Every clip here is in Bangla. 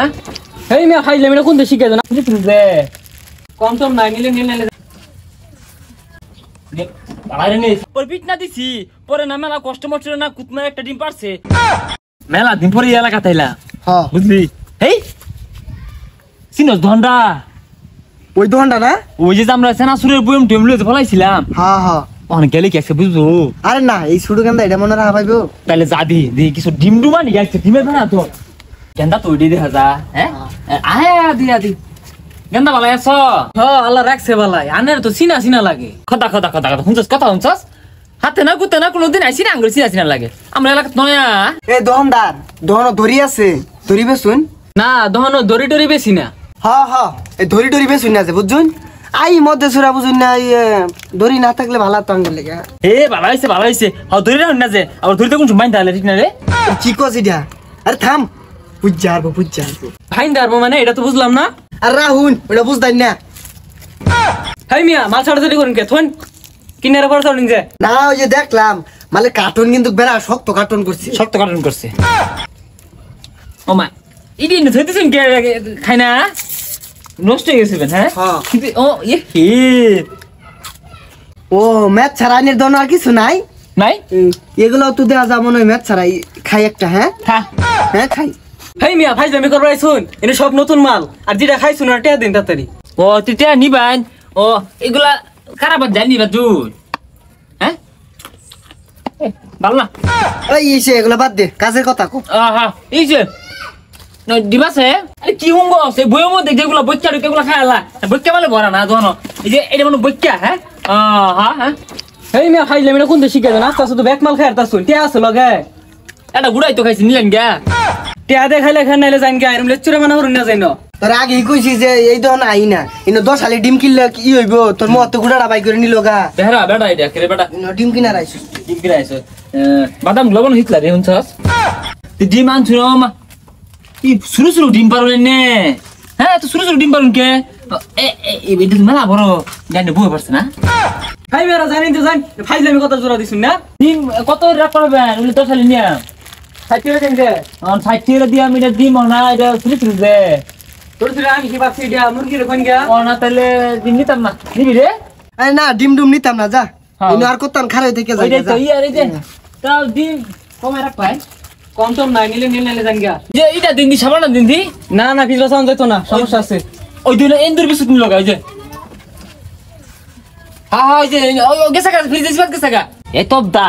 হ্যাঁ? এই খাইলে মেরা কোন দেশি না কম নাই নিলে ওই যে সেনা সুরের হ্যাঁ, হ্যাঁ। গেলে আরে না এই সুড়ু এটা মনে রাখা পাইবো তাহলে যা দি কিছু ডিম ডুমা নিয়ে ডিমের ভেড়া তো গেন্দা তৈরি দেখা যা হ্যাঁ আয় আদি আদি গেন্দা বালাই আছ হ আল্লাহ রাখছে বালাই আনের তো সিনা সিনা লাগে খদা খদা খদা খদা হুঁচস কথা হুঁচস হাতে না গুতে না কোনোদিন আইসি না আঙ্গুল সিনা সিনা লাগে আমরা এলাকা নয়া এ দহমদার দহন ধরি আছে ধরিবে শুন না দহন ধরি টরি বেশি না হ হ এ ধরি টরি বেশি না আছে বুঝছুন আই মধ্যে সুরা বুঝুন না ইয়ে ধরি না থাকলে ভালো তো আঙ্গুল লেগে এ বাবা হইছে বাবা হইছে হ ধরি না না যে আবার ধরিতে কোন সময় তাহলে ঠিক না রে কি কইছিস আরে থাম বুঝে আসবো বুঝে আসবো ফাইন দাঁড়বো মানে এটা তো বুঝলাম না আর রাহুন ওটা বুঝতাম না হাই মিয়া মাল ছাড়াছাড়ি করুন কে থন কিনারে পর চলুন যে না ওই যে দেখলাম মানে কার্টুন কিন্তু বেড়া শক্ত কার্টুন করছে শক্ত কার্টুন করছে ও মা ইডি ধরতেছেন কে খাই না হ্যাঁ? নষ্ট হয়ে গেছে হ্যাঁ, হ্যাঁ। ও এ ইয়ে। ও ম্যাথ ছাড়া দন আর কিছু নাই নাই এগুলো তো দেওয়া যাবো না ম্যাথ ছাড়াই খাই একটা হ্যাঁ হ্যাঁ, হ্যাঁ খাই হেই মিয়া ভাই জামি করবাই শুন এনে সব নতুন মাল আর যেটা খাই শুন টেয়া দিন তাড়াতাড়ি ও তুই টেয়া ও এগুলা খারাপ দেন নিবা তুই হ্যাঁ না ওই ইসে এগুলা বাদ দে কাজের কথা কো আহা ইসে আরে কি এই মধ্যে বইচ্চা বইচ্চা ভরা না এই যে এটা মানে বইচ্চা হ্যাঁ হ্যাঁ হ্যাঁ এই মিয়া কোন দেশে শিখে না আস্তে আস্তে তো ব্যাক মাল খাই আর তা শুন টেয়া আছে লগে এটা গুড়াই তো খাইছি নিলেন গা টিয়া দেখাইলে এখানে নাইলে যাইন গে আইরম লেচুরে মানে হরুন না যাইন তোর আগে কইছি যে এই দহন আই না ইনো দশ আলি ডিম কিনলে কি হইব তোর মত গুড়া ডাবাই করে নিল গা বেহরা বেটা আইডিয়া করে বেটা ইনো ডিম কিনা রাইছিস ডিম কিনা রাইছিস বাদাম লবণ হিতলা রে হুনছস তুই ডিম আনছ না মা কি শুরু শুরু ডিম পারলেন নে হ্যাঁ তো শুরু শুরু ডিম পারলেন কে এ এটা মেলা বড় গাইনে বই পারছে না ভাই মেরা জানেন তো জান ফাইজলামি কথা জোরা দিছুন না ডিম কত রাখ পারবেন দশ আলি নিয়া সাইটে হ্যাঁ। কম তো না নিলে যান গা যে এটা দিন দি সাবান দিন দি না না বিজলা সাউন্ড যাইতো না সমস্যা আছে ওই দুইটা এন্দুর বিস্কুট নিয়ে লগা ওই যে হ্যাঁ হ্যাঁ যে গেছে গা ফ্রিজ গেছে দা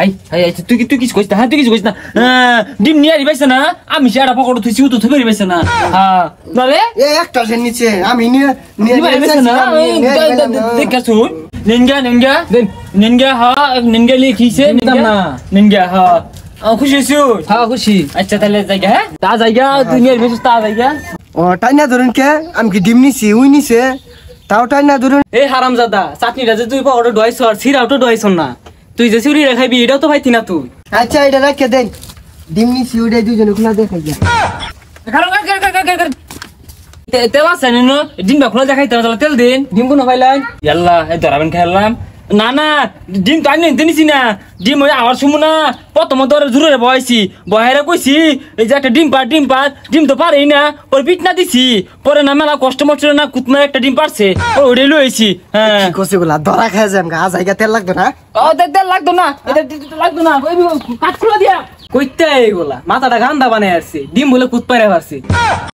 আই আই আই তুই তুই কিছু কইছ না হ্যাঁ, তুই কিছু কইছ না ডিম নিয়ে আরিবাইছ না আমি সেটা পকড় তুই সিউ তো থই আরিবাইছ না হ্যাঁ নালে এ একটা সে নিচে আমি নিয়ে নিয়ে আরিবাইছ না দেখ শুন নিনগা নিনগা নিনগা হা নিনগা লিখিছে নিনগা না নিনগা হা খুশি হইছো হা হ্যাঁ, খুশি আচ্ছা তাহলে জায়গা হ্যাঁ তা জায়গা হ্যাঁ, তুই নিয়ে আরিবাইছ তা জায়গা ও টাইনা ধরুন কে আমি কি ডিম নিছি উই নিছে তাও টাইনা ধরুন এই হারামজাদা চাটনিটা যে তুই পকড় ডয়ছ আর সিরাও তো ডয়ছ না তুই যে চুরি বি এটাও তো ভাই না তুই আচ্ছা এটা রাখে দেন ডিমনি সিউডে দুজনে খোলা দেখাই যা তেল আছে না ডিমটা খোলা দেখাই তেল দিন ডিম কোনো পাইলাম ইয়াল্লা এই ধরাবেন খেলাম না না ডিম তো আনি দিনিছি না ডিম ওই আমার শুমু না প্রথম দরে জোরে বয়সি বহেরে কইছি এই যে একটা ডিম পার ডিম পার ডিম তো পারেই না ওর পিট না দিছি পরে না মেলা কষ্ট মষ্ট না কুতমার একটা ডিম পারছে ওর লইছি হ্যাঁ কি কইছি গুলা ধরা খায় যাম গা জায়গা তেল লাগতো না ও তেল লাগতো না এটা লাগতো না ওই কাট খুলে দিয়া কইতে এইগুলা মাথাটা গান্দা বানায় আসছি ডিম বলে কুত পারে আসছি